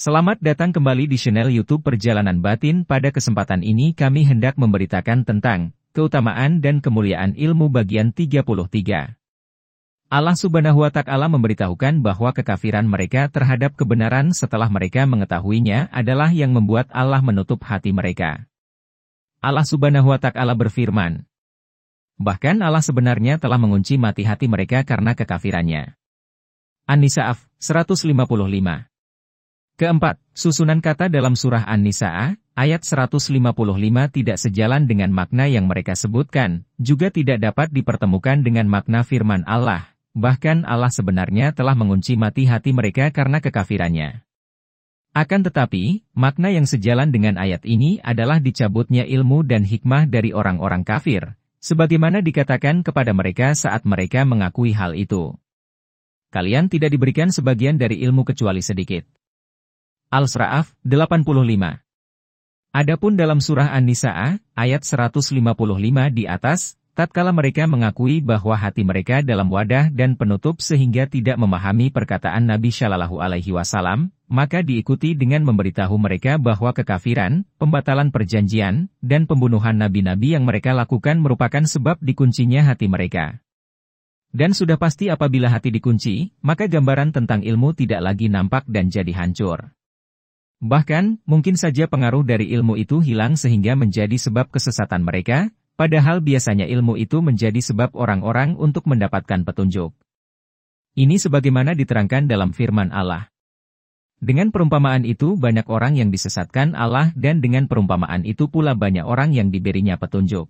Selamat datang kembali di channel YouTube Perjalanan Batin. Pada kesempatan ini kami hendak memberitakan tentang keutamaan dan kemuliaan ilmu bagian 33. Allah Subhanahu wa taala memberitahukan bahwa kekafiran mereka terhadap kebenaran setelah mereka mengetahuinya adalah yang membuat Allah menutup hati mereka. Allah Subhanahu wa taala berfirman, Bahkan Allah sebenarnya telah mengunci mati hati mereka karena kekafirannya. An-Nisa'af 155 Keempat, susunan kata dalam surah an nisa ayat 155 tidak sejalan dengan makna yang mereka sebutkan, juga tidak dapat dipertemukan dengan makna firman Allah. Bahkan Allah sebenarnya telah mengunci mati hati mereka karena kekafirannya. Akan tetapi, makna yang sejalan dengan ayat ini adalah dicabutnya ilmu dan hikmah dari orang-orang kafir, sebagaimana dikatakan kepada mereka saat mereka mengakui hal itu. Kalian tidak diberikan sebagian dari ilmu kecuali sedikit. Al-Sra'af 85. Adapun dalam surah an nisa ayat 155 di atas, tatkala mereka mengakui bahwa hati mereka dalam wadah dan penutup sehingga tidak memahami perkataan Nabi Shallallahu Alaihi Wasallam, maka diikuti dengan memberitahu mereka bahwa kekafiran, pembatalan perjanjian, dan pembunuhan nabi-nabi yang mereka lakukan merupakan sebab dikuncinya hati mereka. Dan sudah pasti apabila hati dikunci, maka gambaran tentang ilmu tidak lagi nampak dan jadi hancur. Bahkan, mungkin saja pengaruh dari ilmu itu hilang sehingga menjadi sebab kesesatan mereka, padahal biasanya ilmu itu menjadi sebab orang-orang untuk mendapatkan petunjuk. Ini sebagaimana diterangkan dalam firman Allah. Dengan perumpamaan itu banyak orang yang disesatkan Allah dan dengan perumpamaan itu pula banyak orang yang diberinya petunjuk.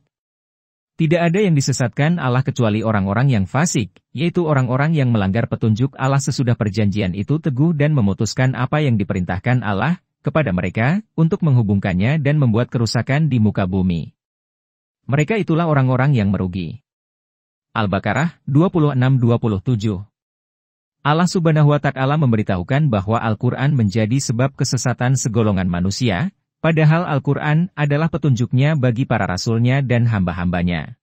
Tidak ada yang disesatkan Allah kecuali orang-orang yang fasik, yaitu orang-orang yang melanggar petunjuk Allah sesudah perjanjian itu teguh dan memutuskan apa yang diperintahkan Allah kepada mereka untuk menghubungkannya dan membuat kerusakan di muka bumi. Mereka itulah orang-orang yang merugi. Al-Baqarah 26-27 Allah subhanahu wa ta'ala memberitahukan bahwa Al-Quran menjadi sebab kesesatan segolongan manusia, Padahal Al-Quran adalah petunjuknya bagi para rasulnya dan hamba-hambanya.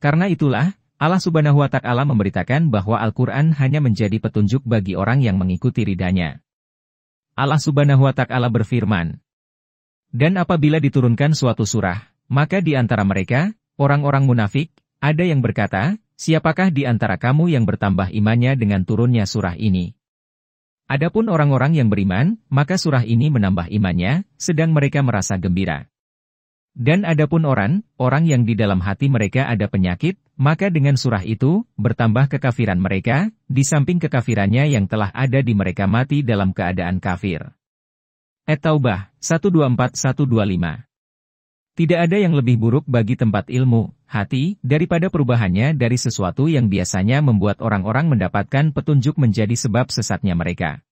Karena itulah, Allah subhanahu wa ta'ala memberitakan bahwa Al-Quran hanya menjadi petunjuk bagi orang yang mengikuti ridhanya. Allah subhanahu wa ta'ala berfirman, Dan apabila diturunkan suatu surah, maka di antara mereka, orang-orang munafik, ada yang berkata, siapakah di antara kamu yang bertambah imannya dengan turunnya surah ini? Adapun orang-orang yang beriman, maka surah ini menambah imannya, sedang mereka merasa gembira. Dan adapun orang, orang yang di dalam hati mereka ada penyakit, maka dengan surah itu, bertambah kekafiran mereka, di samping kekafirannya yang telah ada di mereka mati dalam keadaan kafir. At-Taubah 124 tidak ada yang lebih buruk bagi tempat ilmu, hati, daripada perubahannya dari sesuatu yang biasanya membuat orang-orang mendapatkan petunjuk menjadi sebab sesatnya mereka.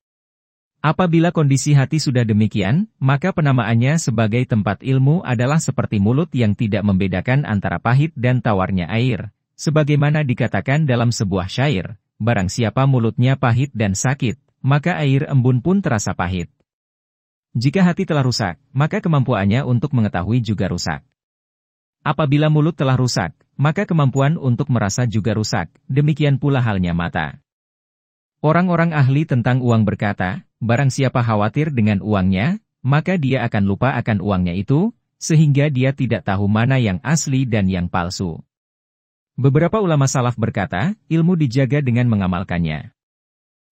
Apabila kondisi hati sudah demikian, maka penamaannya sebagai tempat ilmu adalah seperti mulut yang tidak membedakan antara pahit dan tawarnya air. Sebagaimana dikatakan dalam sebuah syair, barang siapa mulutnya pahit dan sakit, maka air embun pun terasa pahit. Jika hati telah rusak, maka kemampuannya untuk mengetahui juga rusak. Apabila mulut telah rusak, maka kemampuan untuk merasa juga rusak, demikian pula halnya mata. Orang-orang ahli tentang uang berkata, barang siapa khawatir dengan uangnya, maka dia akan lupa akan uangnya itu, sehingga dia tidak tahu mana yang asli dan yang palsu. Beberapa ulama salaf berkata, ilmu dijaga dengan mengamalkannya.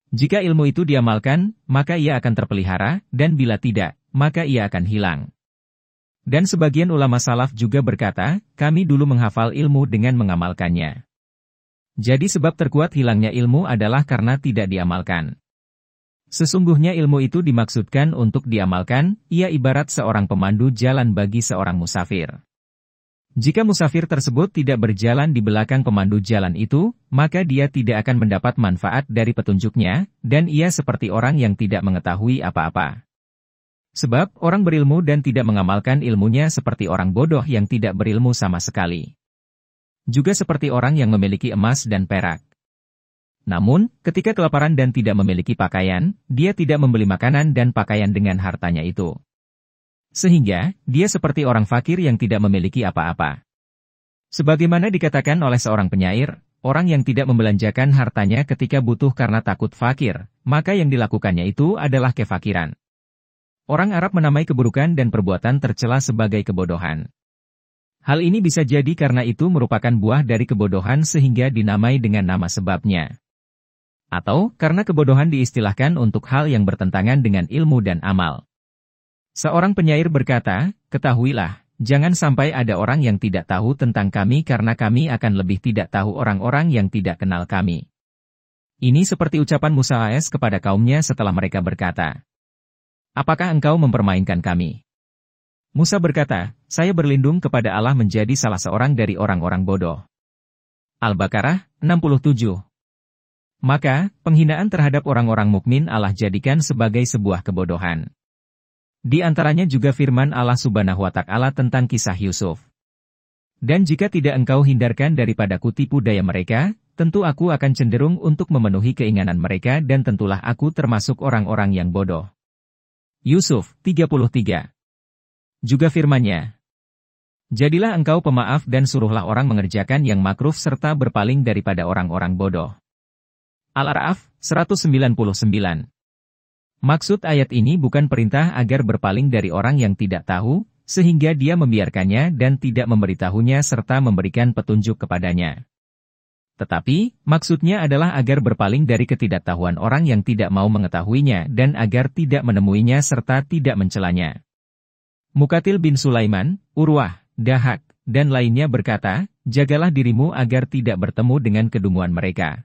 Jika ilmu itu diamalkan, maka ia akan terpelihara, dan bila tidak, maka ia akan hilang. Dan sebagian ulama salaf juga berkata, kami dulu menghafal ilmu dengan mengamalkannya. Jadi sebab terkuat hilangnya ilmu adalah karena tidak diamalkan. Sesungguhnya ilmu itu dimaksudkan untuk diamalkan, ia ibarat seorang pemandu jalan bagi seorang musafir. Jika musafir tersebut tidak berjalan di belakang pemandu jalan itu, maka dia tidak akan mendapat manfaat dari petunjuknya, dan ia seperti orang yang tidak mengetahui apa-apa. Sebab orang berilmu dan tidak mengamalkan ilmunya seperti orang bodoh yang tidak berilmu sama sekali. Juga seperti orang yang memiliki emas dan perak. Namun, ketika kelaparan dan tidak memiliki pakaian, dia tidak membeli makanan dan pakaian dengan hartanya itu. Sehingga, dia seperti orang fakir yang tidak memiliki apa-apa. Sebagaimana dikatakan oleh seorang penyair, orang yang tidak membelanjakan hartanya ketika butuh karena takut fakir, maka yang dilakukannya itu adalah kefakiran. Orang Arab menamai keburukan dan perbuatan tercela sebagai kebodohan. Hal ini bisa jadi karena itu merupakan buah dari kebodohan sehingga dinamai dengan nama sebabnya. Atau karena kebodohan diistilahkan untuk hal yang bertentangan dengan ilmu dan amal. Seorang penyair berkata, ketahuilah, jangan sampai ada orang yang tidak tahu tentang kami karena kami akan lebih tidak tahu orang-orang yang tidak kenal kami. Ini seperti ucapan Musa AS kepada kaumnya setelah mereka berkata, Apakah engkau mempermainkan kami? Musa berkata, saya berlindung kepada Allah menjadi salah seorang dari orang-orang bodoh. Al-Baqarah 67 Maka, penghinaan terhadap orang-orang mukmin Allah jadikan sebagai sebuah kebodohan. Di antaranya juga firman Allah subhanahu wa ta'ala tentang kisah Yusuf. Dan jika tidak engkau hindarkan daripada tipu daya mereka, tentu aku akan cenderung untuk memenuhi keinginan mereka dan tentulah aku termasuk orang-orang yang bodoh. Yusuf 33 Juga firmannya, Jadilah engkau pemaaf dan suruhlah orang mengerjakan yang makruf serta berpaling daripada orang-orang bodoh. Al-Araf 199 Maksud ayat ini bukan perintah agar berpaling dari orang yang tidak tahu, sehingga dia membiarkannya dan tidak memberitahunya serta memberikan petunjuk kepadanya. Tetapi, maksudnya adalah agar berpaling dari ketidaktahuan orang yang tidak mau mengetahuinya dan agar tidak menemuinya serta tidak mencelanya. Mukatil bin Sulaiman, Urwah, Dahak, dan lainnya berkata, jagalah dirimu agar tidak bertemu dengan kedunguan mereka.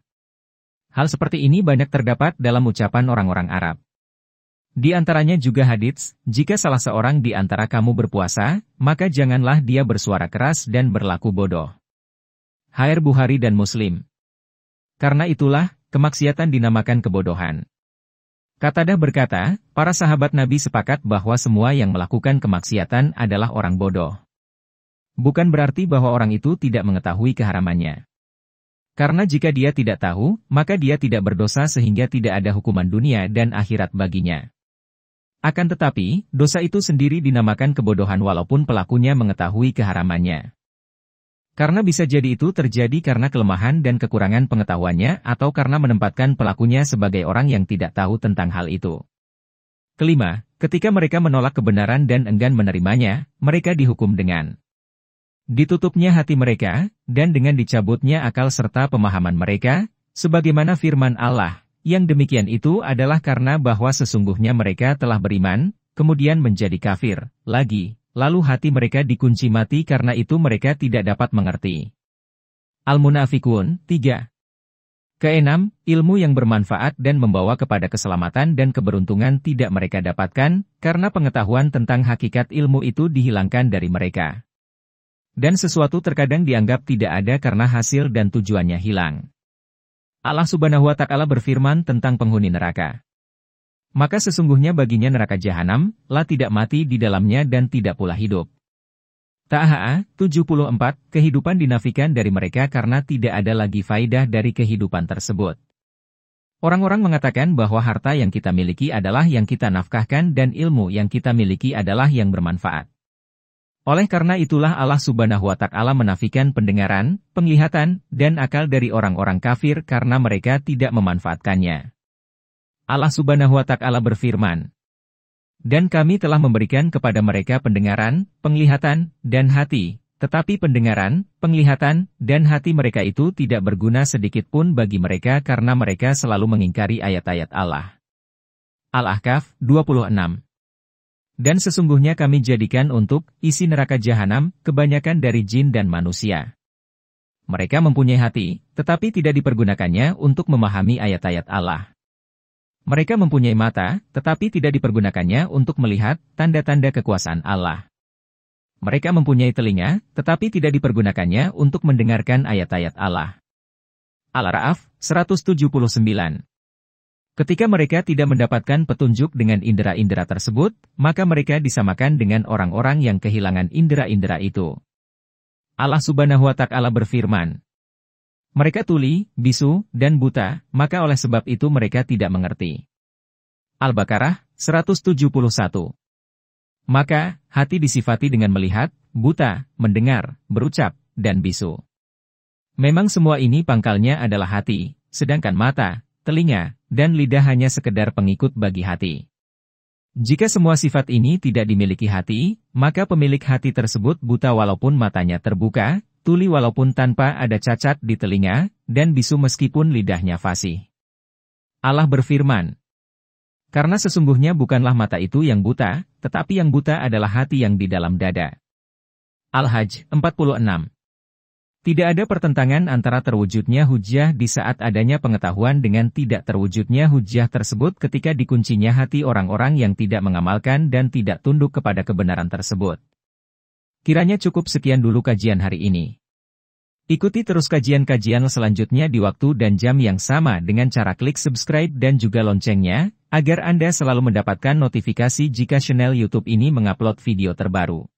Hal seperti ini banyak terdapat dalam ucapan orang-orang Arab. Di antaranya juga hadits, jika salah seorang di antara kamu berpuasa, maka janganlah dia bersuara keras dan berlaku bodoh. Hair buhari dan Muslim. Karena itulah, kemaksiatan dinamakan kebodohan. Katadah berkata, para sahabat Nabi sepakat bahwa semua yang melakukan kemaksiatan adalah orang bodoh. Bukan berarti bahwa orang itu tidak mengetahui keharamannya. Karena jika dia tidak tahu, maka dia tidak berdosa sehingga tidak ada hukuman dunia dan akhirat baginya. Akan tetapi, dosa itu sendiri dinamakan kebodohan walaupun pelakunya mengetahui keharamannya. Karena bisa jadi itu terjadi karena kelemahan dan kekurangan pengetahuannya atau karena menempatkan pelakunya sebagai orang yang tidak tahu tentang hal itu. Kelima, ketika mereka menolak kebenaran dan enggan menerimanya, mereka dihukum dengan ditutupnya hati mereka, dan dengan dicabutnya akal serta pemahaman mereka, sebagaimana firman Allah, yang demikian itu adalah karena bahwa sesungguhnya mereka telah beriman, kemudian menjadi kafir, lagi, lalu hati mereka dikunci mati karena itu mereka tidak dapat mengerti. Al-Munafikun 3 Keenam, ilmu yang bermanfaat dan membawa kepada keselamatan dan keberuntungan tidak mereka dapatkan, karena pengetahuan tentang hakikat ilmu itu dihilangkan dari mereka. Dan sesuatu terkadang dianggap tidak ada karena hasil dan tujuannya hilang. Allah subhanahu wa ta'ala berfirman tentang penghuni neraka. Maka sesungguhnya baginya neraka jahanam, lah tidak mati di dalamnya dan tidak pula hidup. Ta'aha 74, kehidupan dinafikan dari mereka karena tidak ada lagi faidah dari kehidupan tersebut. Orang-orang mengatakan bahwa harta yang kita miliki adalah yang kita nafkahkan dan ilmu yang kita miliki adalah yang bermanfaat. Oleh karena itulah Allah subhanahu wa ta'ala menafikan pendengaran, penglihatan, dan akal dari orang-orang kafir karena mereka tidak memanfaatkannya. Allah subhanahu wa ta'ala berfirman, Dan kami telah memberikan kepada mereka pendengaran, penglihatan, dan hati, tetapi pendengaran, penglihatan, dan hati mereka itu tidak berguna sedikitpun bagi mereka karena mereka selalu mengingkari ayat-ayat Allah. Al-Ahkaf 26 dan sesungguhnya kami jadikan untuk isi neraka jahanam kebanyakan dari jin dan manusia. Mereka mempunyai hati, tetapi tidak dipergunakannya untuk memahami ayat-ayat Allah. Mereka mempunyai mata, tetapi tidak dipergunakannya untuk melihat tanda-tanda kekuasaan Allah. Mereka mempunyai telinga, tetapi tidak dipergunakannya untuk mendengarkan ayat-ayat Allah. Al-Ra'af 179 Ketika mereka tidak mendapatkan petunjuk dengan indera-indera tersebut, maka mereka disamakan dengan orang-orang yang kehilangan indera-indera itu. Allah subhanahu wa ta'ala berfirman, Mereka tuli, bisu, dan buta, maka oleh sebab itu mereka tidak mengerti. Al-Baqarah, 171 Maka, hati disifati dengan melihat, buta, mendengar, berucap, dan bisu. Memang semua ini pangkalnya adalah hati, sedangkan mata, telinga, dan lidah hanya sekedar pengikut bagi hati. Jika semua sifat ini tidak dimiliki hati, maka pemilik hati tersebut buta walaupun matanya terbuka, tuli walaupun tanpa ada cacat di telinga, dan bisu meskipun lidahnya fasih. Allah berfirman, Karena sesungguhnya bukanlah mata itu yang buta, tetapi yang buta adalah hati yang di dalam dada. Al-Hajj 46 tidak ada pertentangan antara terwujudnya hujah di saat adanya pengetahuan dengan tidak terwujudnya hujah tersebut ketika dikuncinya hati orang-orang yang tidak mengamalkan dan tidak tunduk kepada kebenaran tersebut. Kiranya cukup sekian dulu kajian hari ini. Ikuti terus kajian-kajian selanjutnya di waktu dan jam yang sama dengan cara klik subscribe dan juga loncengnya, agar Anda selalu mendapatkan notifikasi jika channel YouTube ini mengupload video terbaru.